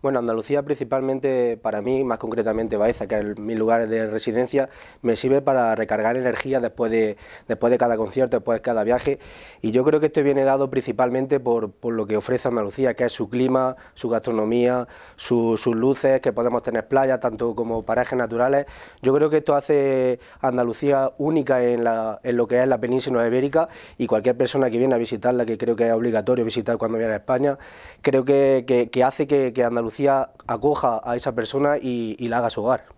Bueno, Andalucía principalmente para mí, más concretamente Baeza, que es mi lugar de residencia, me sirve para recargar energía después de, después de cada concierto, después de cada viaje. Y yo creo que esto viene dado principalmente por, por lo que ofrece Andalucía, que es su clima, su gastronomía, sus luces, que podemos tener playas, tanto como parajes naturales. Yo creo que esto hace Andalucía única en, lo que es la península ibérica y cualquier persona que viene a visitarla, que creo que es obligatorio visitar cuando viene a España, creo que, hace que Andalucía Lucía acoja a esa persona y, y la haga su hogar.